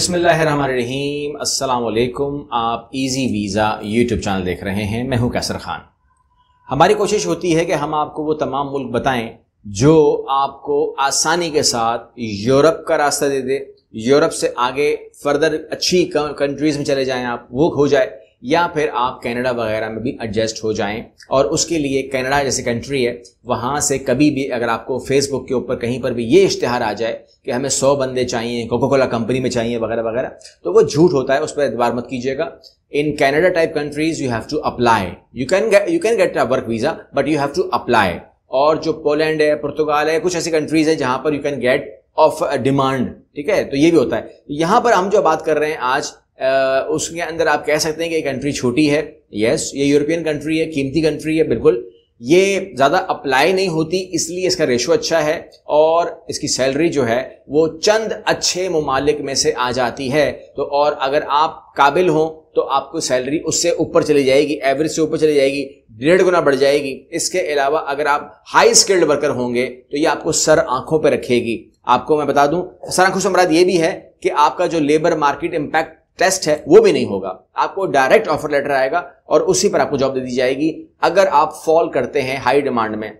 अस्सलाम वालेकुम आप इजी वीज़ा यूट्यूब चैनल देख रहे हैं मैं हूं कैसर ख़ान हमारी कोशिश होती है कि हम आपको वो तमाम मुल्क बताएं जो आपको आसानी के साथ यूरोप का रास्ता दे दे यूरोप से आगे फर्दर अच्छी कंट्रीज़ में चले जाएं आप वो हो जाए या फिर आप कनाडा वगैरह में भी एडजस्ट हो जाएं और उसके लिए कनाडा जैसे कंट्री है वहाँ से कभी भी अगर आपको फेसबुक के ऊपर कहीं पर भी ये इश्तहार आ जाए कि हमें सौ बंदे चाहिए कोको कोला कंपनी में चाहिए वगैरह वगैरह तो वो झूठ होता है उस पर एतबार मत कीजिएगा इन Canada type countries you have to apply you can you can get a work visa but you have to apply और जो पोलैंड है पुर्तगाल है कुछ ऐसी कंट्रीज है जहां पर you can get off demand ठीक है तो ये भी होता है यहां पर हम जो बात कर रहे हैं आज उसके अंदर आप कह सकते हैं कि कंट्री छोटी है यस ये यूरोपियन कंट्री है कीमती कंट्री है बिल्कुल ये ज़्यादा अप्लाई नहीं होती इसलिए इसका रेशो अच्छा है और इसकी सैलरी जो है वो चंद अच्छे ममालिक में से आ जाती है तो और अगर आप काबिल हों तो आपको सैलरी उससे ऊपर चली जाएगी एवरेज से ऊपर चली जाएगी डेढ़ गुना बढ़ जाएगी इसके अलावा अगर आप हाई स्किल्ड वर्कर होंगे तो ये आपको सर आंखों पर रखेगी आपको मैं बता दूं सर आंखों से मराद ये भी है कि आपका जो लेबर मार्केट इम्पैक्ट टेस्ट है वो भी नहीं होगा आपको डायरेक्ट ऑफर लेटर आएगा और उसी पर आपको जॉब दे दी जाएगी अगर आप फॉल करते हैं हाई डिमांड में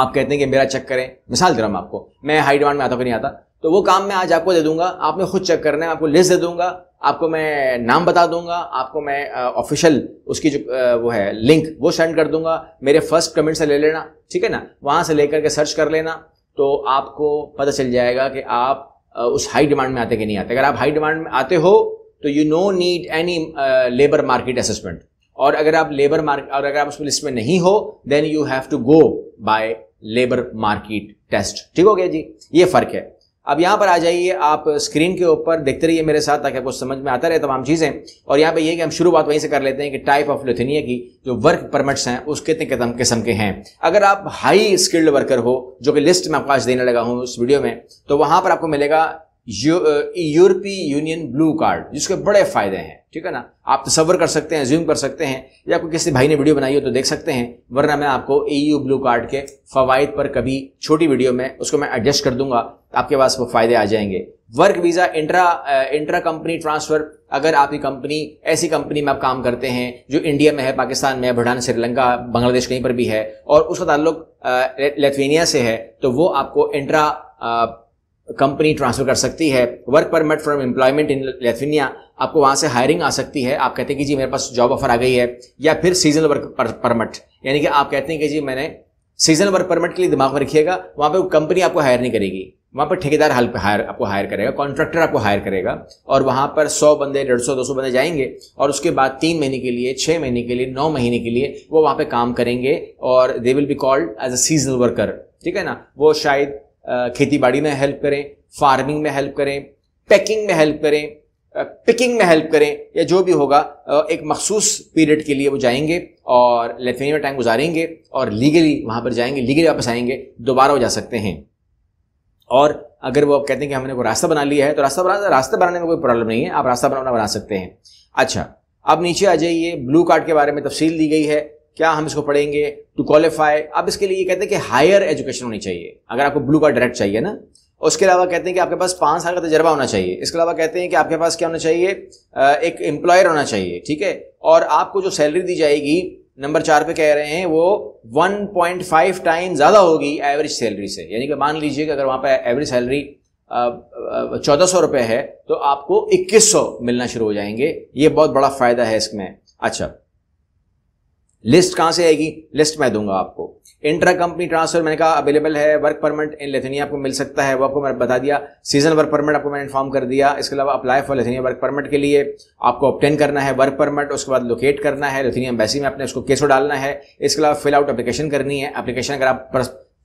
आप कहते हैं कि मेरा चेक करें मिसाल दे रहा हूं आपको मैं हाई डिमांड में आता कि नहीं आता तो वो काम मैं आज आपको दे दूंगा आपने खुद चेक करना है आपको लिस्ट दे दूंगा आपको मैं नाम बता दूंगा आपको मैं ऑफिशियल उसकी जो वो है लिंक वो सेंड कर दूंगा मेरे फर्स्ट कमेंट से ले लेना ठीक है ना वहां से लेकर के सर्च कर लेना तो आपको पता चल जाएगा कि आप उस हाई डिमांड में आते कि नहीं आते अगर आप हाई डिमांड में आते हो तो you know need any labour market assessment और अगर आप लेबर मार्केट और अगर आप उस लिस्ट में नहीं हो then you have to go by labour market test ठीक हो गया जी ये फर्क है अब यहाँ पर आ जाइए आप स्क्रीन के ऊपर देखते रहिए मेरे साथ ताकि आपको समझ में आता रहे तमाम चीज़ें और यहाँ पे ये कि हम शुरुआत वहीं से कर लेते हैं कि टाइप ऑफ लिथुनिया की जो वर्क परमिट्स हैं उस कितने किस्म किस्म के हैं अगर आप हाई स्किल्ड वर्कर हो जो कि लिस्ट में आपको आज देने लगा हूँ उस वीडियो में तो वहाँ पर आपको मिलेगा यूरोपीय यूनियन ब्लू कार्ड जिसके बड़े फायदे हैं ठीक है ना आप तस्वर कर सकते हैं ज्यूम कर सकते हैं या कोई किसी भाई ने वीडियो बनाई हो तो देख सकते हैं वरना मैं आपको ई ब्लू कार्ड के फवायद पर कभी छोटी वीडियो में उसको मैं एडजस्ट कर दूंगा आपके पास वो फायदे आ जाएंगे work visa intra intra company transfer अगर आपकी कंपनी ऐसी कंपनी में आप काम करते हैं जो इंडिया में है पाकिस्तान में भूटान श्रीलंका बांग्लादेश कहीं पर भी है और उसका ताल्लुक लेथवेनिया से है तो वो आपको इंट्रा कंपनी ट्रांसफ़र कर सकती है work permit from employment in Lithuania आपको वहां से हायरिंग आ सकती है आप कहते हैं कि जी मेरे पास जॉब ऑफर आ गई है या फिर सीजनल वर्क परमिट यानी कि आप कहते हैं कि जी मैंने सीजनल वर्क परमिट के लिए दिमाग में रखिएगा वहां पर कंपनी आपको हायर नहीं करेगी वहाँ पर ठेकेदार हाल हायर आपको हायर करेगा कॉन्ट्रैक्टर आपको हायर करेगा और वहाँ पर सौ बंदे डेढ़ सौ दो सौ बंदे जाएंगे और उसके बाद तीन महीने के लिए छः महीने के लिए नौ महीने के लिए वो वहाँ पे काम करेंगे और they will be called as a seasonal worker ठीक है ना वो शायद खेती बाड़ी में हेल्प करें फार्मिंग में हेल्प करें पैकिंग में हेल्प करें पिकिंग में हेल्प करें या जो भी होगा एक मखसूस पीरियड के लिए वो जाएंगे और लेथेनिया में टाइम गुजारेंगे और लीगली वहाँ पर जाएंगे लीगली वापस आएंगे दोबारा वो जा सकते हैं और अगर वो कहते हैं कि हमने को रास्ता बना लिया है तो रास्ता बना रास्ता बनाने में कोई प्रॉब्लम नहीं है आप रास्ता बनाना बना सकते हैं अच्छा अब नीचे आ जाइए ब्लू कार्ड के बारे में तफसील दी गई है क्या हम इसको पढ़ेंगे टू क्वालिफाई अब इसके लिए ये कहते हैं कि हायर एजुकेशन होनी चाहिए अगर आपको ब्लू कार्ड डायरेक्ट चाहिए ना उसके अलावा कहते हैं कि आपके पास पाँच साल का तजर्बा होना चाहिए इसके अलावा कहते हैं कि आपके पास क्या होना चाहिए एक एम्प्लॉयर होना चाहिए ठीक है और आपको जो सैलरी दी जाएगी नंबर चार पे कह रहे हैं वो 1.5 टाइम ज़्यादा होगी एवरेज सैलरी से यानी कि मान लीजिए कि अगर वहाँ पे एवरेज सैलरी चौदह सौ रुपये है तो आपको इक्कीस सौ मिलना शुरू हो जाएंगे ये बहुत बड़ा फ़ायदा है इसमें अच्छा लिस्ट कहाँ से आएगी लिस्ट मैं दूंगा आपको इंट्रा कंपनी ट्रांसफर मैंने कहा अवेलेबल है वर्क परमिट इन लेथनिया आपको मिल सकता है वो आपको मैंने बता दिया सीजन वर्क परमिट आपको मैंने इन्फॉर्म कर दिया इसके अलावा apply for Lithuania work permit के लिए आपको ऑप्टेन करना है वर्क परमिट उसके बाद लोकेट करना है लेथनिया एम्बेसी में आपने उसको केसो डालना है इसके अलावा फिल आउट एप्लीकेशन करनी है अपलीकेशन अगर आप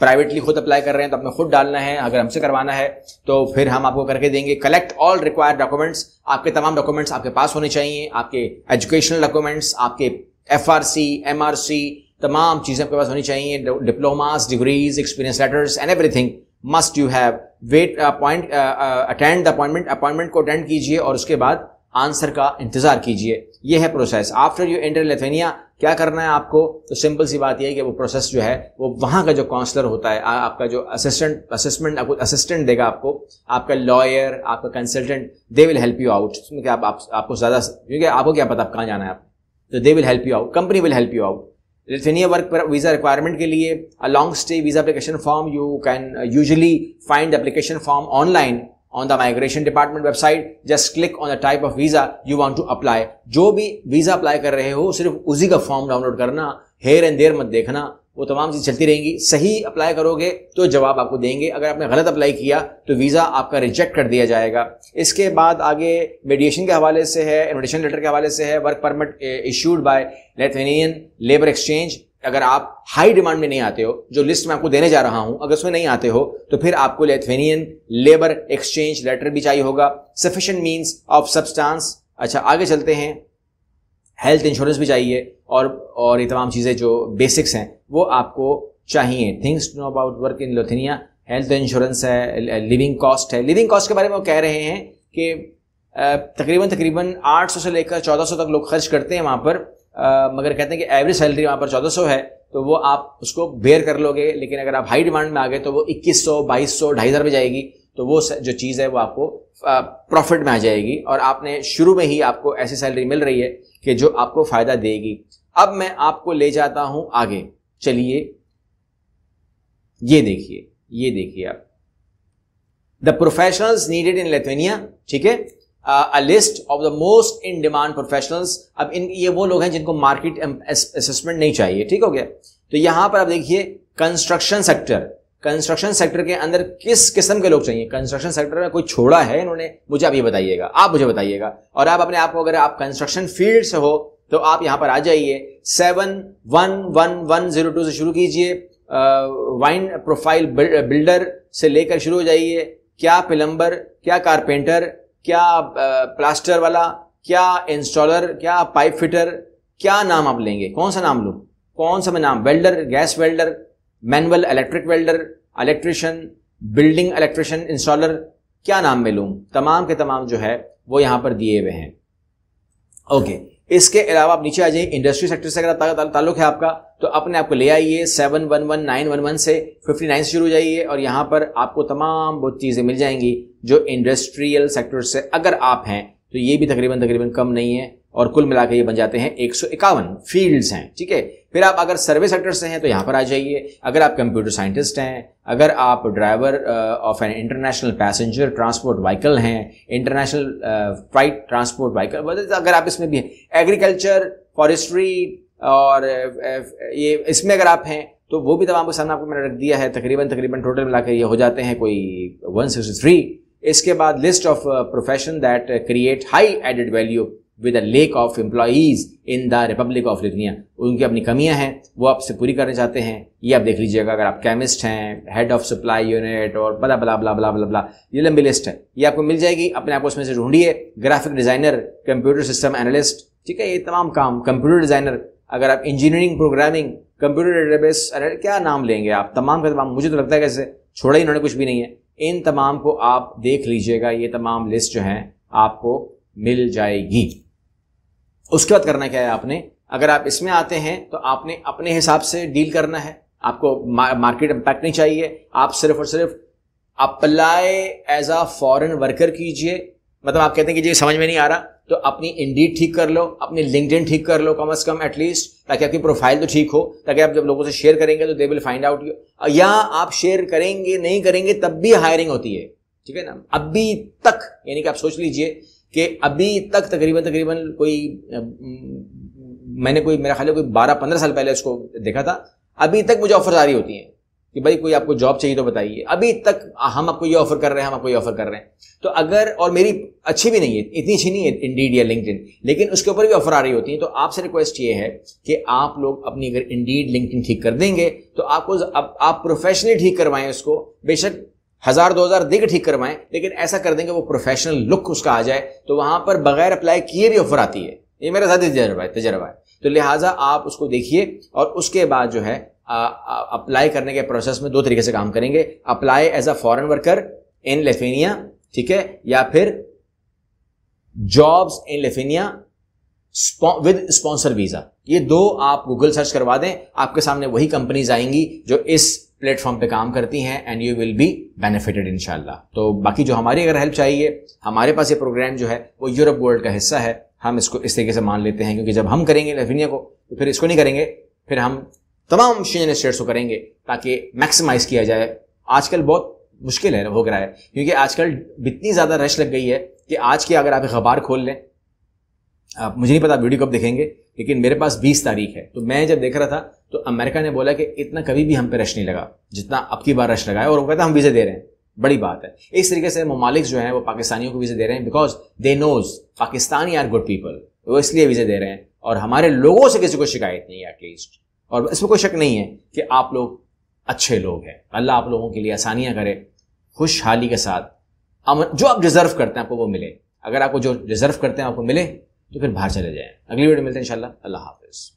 प्राइवेटली खुद अप्लाई कर रहे हैं तो आपने खुद डालना है अगर हमसे करवाना है तो फिर हम आपको करके देंगे कलेक्ट ऑल रिक्वायर्ड डॉक्यूमेंट्स आपके तमाम डॉक्यूमेंट्स आपके पास होने चाहिए आपके एजुकेशनल डॉक्यूमेंट्स आपके F R C M R C तमाम चीज़ें आपके पास होनी चाहिए diplomas degrees experience letters and everything must you have wait appoint attend the appointment appointment को अटेंड कीजिए और उसके बाद आंसर का इंतजार कीजिए यह है process after you enter Lithuania क्या करना है आपको तो सिंपल सी बात यह है कि वो प्रोसेस जो है वो वहां का जो काउंसलर होता है आपका जो असिस्टेंट असिस्टेंट आपको असिस्टेंट देगा आपको आपका लॉयर आपका consultant they will help you out आप, आप, आपको ज़्यादा क्योंकि आपको क्या पता आप कहाँ जाना है आप तो they will help you out company will help you out Lithuania work visa requirement के लिए a long stay visa application form you can usually find application form online on the migration department website just click on the type of visa you want to apply जो भी visa apply कर रहे हो सिर्फ उसी का form download करना here and there मत देखना वो तमाम चीज़ चलती रहेंगी सही अप्लाई करोगे तो जवाब आपको देंगे अगर आपने गलत अप्लाई किया तो वीज़ा आपका रिजेक्ट कर दिया जाएगा इसके बाद आगे मेडिएशन के हवाले से है इन्विटेशन लेटर के हवाले से है work permit issued by Lithuanian labour exchange अगर आप हाई डिमांड में नहीं आते हो जो लिस्ट में आपको देने जा रहा हूं अगर उसमें नहीं आते हो तो फिर आपको लेथवेनियन लेबर एक्सचेंज लेटर भी चाहिए होगा सफिशेंट मीन ऑफ सब्सटेंस अच्छा आगे चलते हैं हेल्थ इंश्योरेंस भी चाहिए और और ये तमाम चीज़ें जो बेसिक्स हैं वो आपको चाहिए things know about work in Lithuania health insurance है लिविंग कॉस्ट है लिविंग कॉस्ट के बारे में वो कह रहे हैं कि तकरीबन तकरीबन 800 से लेकर 1400 तक लोग खर्च करते हैं वहाँ पर आ, मगर कहते हैं कि एवरेज सैलरी वहाँ पर 1400 है तो वो आप उसको बेयर कर लोगे लेकिन अगर आप हाई डिमांड में आ गए तो वो 2100 2200 ढाई हज़ार पे जाएगी तो वो जो चीज़ है वो आपको प्रॉफिट में आ जाएगी और आपने शुरू में ही आपको ऐसी सैलरी मिल रही है कि जो आपको फ़ायदा देगी अब मैं आपको ले जाता हूं आगे चलिए ये देखिए ये देखिए आप the professionals needed in Lithuania ठीक है a list of the most in demand professionals अब इन ये वो लोग हैं जिनको मार्केट असेसमेंट नहीं चाहिए ठीक हो गया तो यहां पर आप देखिए कंस्ट्रक्शन सेक्टर कंस्ट्रक्शन सेक्टर के अंदर किस किस्म के लोग चाहिए कंस्ट्रक्शन सेक्टर में कोई छोड़ा है इन्होंने मुझे आप ये बताइएगा आप मुझे बताइएगा और आप अपने आप को अगर आप कंस्ट्रक्शन फील्ड से हो तो आप यहां पर आ जाइए seven one one one zero two से शुरू कीजिए वाइन प्रोफाइल बिल्डर से लेकर शुरू हो जाइए क्या प्लम्बर क्या कारपेंटर क्या प्लास्टर वाला क्या इंस्टॉलर क्या पाइप फिटर क्या नाम आप लेंगे कौन सा नाम लो कौन सा मैं नाम welder gas welder manual electric welder electrician building electrician installer क्या नाम में लूँ तमाम के तमाम जो है वो यहाँ पर दिए हुए हैं ओके इसके अलावा आप नीचे आ जाइए इंडस्ट्री सेक्टर से अगर ताल्लुक है आपका तो अपने आपको ले आइए seven one one nine one one से फिफ्टी नाइन से शुरू हो जाइए और यहाँ पर आपको तमाम बहुत चीज़ें मिल जाएंगी जो इंडस्ट्रियल सेक्टर से अगर आप हैं तो ये भी तकरीबन तकरीबन कम नहीं है और कुल मिला ये बन जाते हैं एक सौ इक्यावन फील्ड्स हैं ठीक है फिर आप अगर सर्वे सेक्टर से हैं तो यहाँ पर आ जाइए अगर आप कंप्यूटर साइंटिस्ट हैं अगर आप driver of an international passenger transport vehicle हैं इंटरनेशनल फ्लाइट ट्रांसपोर्ट व्हीकल अगर आप इसमें भी हैं एग्रीकल्चर फॉरेस्ट्री और ये इसमें अगर आप हैं तो वो भी तमाम के सामने आपको मैंने रख दिया है तकरीबन तकरीबन टोटल मिलाकर ये हो जाते हैं कोई थ्री इसके बाद list of profession that create high added value with a lack of employees in the Republic of Lithuania उनकी अपनी कमियां हैं वो आपसे पूरी करना चाहते हैं ये आप देख लीजिएगा अगर आप केमिस्ट हैं हेड ऑफ सप्लाई यूनिट और बला बला बला बला बला बला ये लंबी लिस्ट है ये आपको मिल जाएगी अपने आप उसमें से ढूंढिए graphic designer computer system analyst ठीक है ये तमाम काम कंप्यूटर डिज़ाइनर अगर आप इंजीनियरिंग प्रोग्रामिंग कंप्यूटर डेटाबेस क्या नाम लेंगे आप तमाम का तमाम मुझे तो लगता है कैसे छोड़ा ही इन्होंने कुछ भी नहीं है इन तमाम को आप देख लीजिएगा ये तमाम लिस्ट जो है आपको मिल जाएगी उसके बाद करना क्या है आपने अगर आप इसमें आते हैं तो आपने अपने हिसाब से डील करना है आपको मार्केट इंपैक्ट नहीं चाहिए आप सिर्फ और सिर्फ apply as a foreign worker कीजिए मतलब आप कहते हैं कि जी समझ में नहीं आ रहा तो अपनी इंडीड ठीक कर लो अपनी लिंकड ठीक कर लो कम अज कम एटलीस्ट ताकि आपकी प्रोफाइल तो ठीक हो ताकि आप जब लोगों से शेयर करेंगे तो they will find out you या आप शेयर करेंगे नहीं करेंगे तब भी हायरिंग होती है ठीक है ना अभी तक यानी कि आप सोच लीजिए कि अभी तक तकरीबन तकरीबन कोई मैंने कोई मेरा ख्याल है कोई बारह पंद्रह साल पहले उसको देखा था अभी तक मुझे ऑफर आ रही होती हैं कि भाई कोई आपको जॉब चाहिए तो बताइए अभी तक हम आपको ये ऑफर कर रहे हैं हम आपको ये ऑफर कर रहे हैं तो अगर और मेरी अच्छी भी नहीं है इतनी अच्छी नहीं है इंडीड या लिंकड लेकिन उसके ऊपर भी ऑफर आ रही होती है तो आपसे रिक्वेस्ट ये है कि आप लोग अपनी अगर इंडीड लिंकड ठीक कर देंगे तो आपको आप, आप प्रोफेशनली ठीक करवाएं उसको बेशक हजार दो हजार देकर ठीक करवाएं लेकिन ऐसा कर देंगे वो प्रोफेशनल लुक उसका आ जाए तो वहां पर बगैर अप्लाई किए भी ऑफर आती है ये मेरा ज्यादा तजर्बा है तजर्बा है तो लिहाजा आप उसको देखिए और उसके बाद जो है अप्लाई करने के प्रोसेस में दो तरीके से काम करेंगे apply as a foreign worker in लेफेनिया ठीक है या फिर जॉब्स इन लेफेनिया विद स्पॉन्सर वीजा ये दो आप गूगल सर्च करवा दें आपके सामने वही कंपनीज आएंगी जो इस प्लेटफॉर्म पे काम करती हैं and you will be benefited इनशाला तो बाकी जो हमारी अगर हेल्प चाहिए हमारे पास ये प्रोग्राम जो है वो यूरोप वर्ल्ड का हिस्सा है हम इसको इस तरीके से मान लेते हैं क्योंकि जब हम करेंगे लेफिनिया को तो फिर इसको नहीं करेंगे फिर हम तमाम शेन स्टेट्स को करेंगे ताकि मैक्सिमाइज किया जाए आजकल बहुत मुश्किल है हो रहा है क्योंकि आजकल इतनी ज़्यादा रश लग गई है कि आज की अगर आप अखबार खोल लें आप मुझे नहीं पता वीडियो कब देखेंगे लेकिन मेरे पास 20 तारीख है तो मैं जब देख रहा था तो अमेरिका ने बोला कि इतना कभी भी हम पे रश नहीं लगा जितना अब की बार रश है और वो कहता हम वीज़े दे रहे हैं बड़ी बात है इस तरीके से ममालिक जो हैं वो पाकिस्तानियों को वीज़े दे रहे हैं because they knows Pakistani are good people वो इसलिए वीज़े दे रहे हैं और हमारे लोगों से किसी को शिकायत नहीं है एटलीस्ट और इसमें कोई शक नहीं है कि आप लोग अच्छे लोग हैं अल्लाह आप लोगों के लिए आसानियाँ करे खुशहाली के साथ अमन जो आप डिज़र्व करते हैं आपको वो मिले अगर आपको जो डिज़र्व करते हैं आपको मिले तो फिर बाहर चले जाएं अगली वीडियो मिलते हैं इंशाल्लाह अल्लाह हाफिज़